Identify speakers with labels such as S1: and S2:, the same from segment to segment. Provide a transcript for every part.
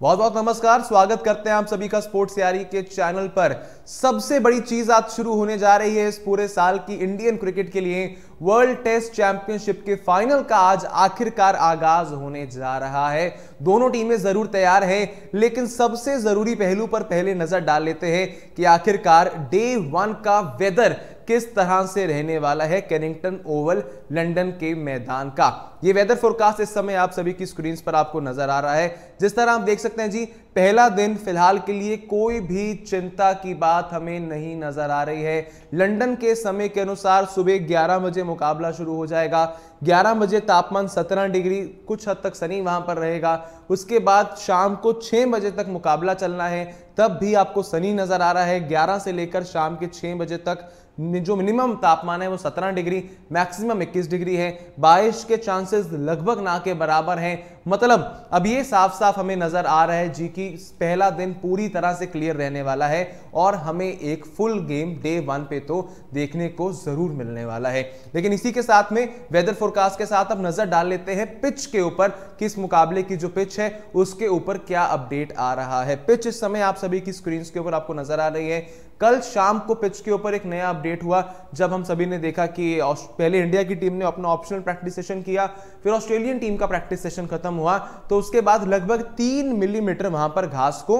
S1: बहुत बहुत नमस्कार स्वागत करते हैं आप सभी का स्पोर्ट्स तैयारी के चैनल पर सबसे बड़ी चीज आज शुरू होने जा रही है इस पूरे साल की इंडियन क्रिकेट के लिए वर्ल्ड टेस्ट चैंपियनशिप के फाइनल का आज आखिरकार आगाज होने जा रहा है दोनों टीमें जरूर तैयार हैं लेकिन सबसे जरूरी पहलू पर पहले नजर डाल लेते हैं कि आखिरकार डे वन का वेदर किस तरह से रहने वाला है कैनिंगटन ओवल लंदन के मैदान का ये वेदर फोरकास्ट इस समय आप सभी की स्क्रीन पर आपको नजर आ रहा है जिस तरह आप देख सकते हैं जी पहला दिन फिलहाल के लिए कोई भी चिंता की बात हमें नहीं नजर आ रही है लंदन के समय के अनुसार सुबह 11 बजे मुकाबला शुरू हो जाएगा 11 बजे तापमान 17 डिग्री कुछ हद तक सनी वहां पर रहेगा उसके बाद शाम को 6 बजे तक मुकाबला चलना है तब भी आपको सनी नजर आ रहा है 11 से लेकर शाम के 6 बजे तक जो मिनिमम तापमान है वो 17 डिग्री मैक्सिमम 21 डिग्री है बारिश के चांसेस लगभग ना के बराबर हैं मतलब अब ये साफ साफ हमें नज़र आ रहा है जी कि पहला दिन पूरी तरह से क्लियर रहने वाला है और हमें एक फुल गेम डे वन पे तो देखने को ज़रूर मिलने वाला है लेकिन इसी के साथ में वेदर फोरकास्ट के साथ अब नज़र डाल लेते हैं पिच के ऊपर किस मुकाबले की जो पिच है उसके ऊपर क्या अपडेट आ रहा है पिच इस समय आप सभी की स्क्रीन के ऊपर आपको नजर आ रही है कल शाम को पिच के ऊपर एक नया अपडेट हुआ जब हम सभी ने देखा कि पहले इंडिया की टीम ने अपना ऑप्शनल प्रैक्टिस सेशन किया फिर ऑस्ट्रेलियन टीम का प्रैक्टिस सेशन खत्म हुआ तो उसके बाद लगभग तीन मिलीमीटर वहां पर घास को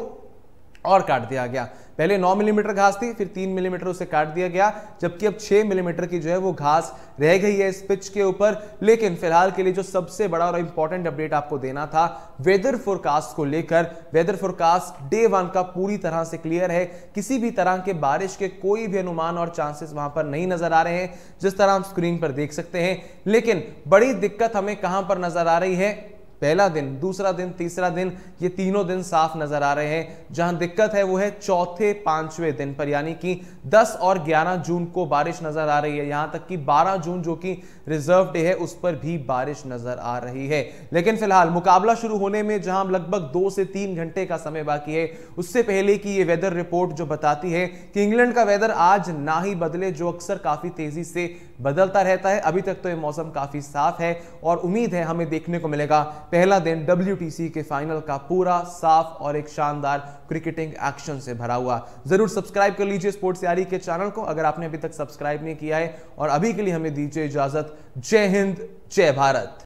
S1: और काट दिया गया पहले 9 मिलीमीटर घास थी फिर 3 मिलीमीटर उसे काट दिया गया जबकि अब 6 मिलीमीटर की जो है वो घास रह गई है इस पिच के ऊपर लेकिन फिलहाल के लिए जो सबसे बड़ा और इंपॉर्टेंट अपडेट आपको देना था वेदर फोरकास्ट को लेकर वेदर फोरकास्ट डे वन का पूरी तरह से क्लियर है किसी भी तरह के बारिश के कोई भी अनुमान और चांसेस वहां पर नहीं नजर आ रहे हैं जिस तरह हम स्क्रीन पर देख सकते हैं लेकिन बड़ी दिक्कत हमें कहां पर नजर आ रही है पहला दिन दूसरा दिन तीसरा दिन ये तीनों दिन साफ नजर आ रहे हैं जहां दिक्कत है वो है चौथे पांचवें दिन पर यानी कि 10 और 11 जून को बारिश नजर आ रही है यहां तक कि 12 जून जो कि रिजर्व डे है उस पर भी बारिश नजर आ रही है लेकिन फिलहाल मुकाबला शुरू होने में जहां लगभग दो से तीन घंटे का समय बाकी है उससे पहले की ये वेदर रिपोर्ट जो बताती है कि इंग्लैंड का वेदर आज ना ही बदले जो अक्सर काफी तेजी से बदलता रहता है अभी तक तो ये मौसम काफी साफ है और उम्मीद है हमें देखने को मिलेगा पहला दिन डब्ल्यू के फाइनल का पूरा साफ और एक शानदार क्रिकेटिंग एक्शन से भरा हुआ जरूर सब्सक्राइब कर लीजिए स्पोर्ट्स यारी के चैनल को अगर आपने अभी तक सब्सक्राइब नहीं किया है और अभी के लिए हमें दीजिए इजाजत जय हिंद जय भारत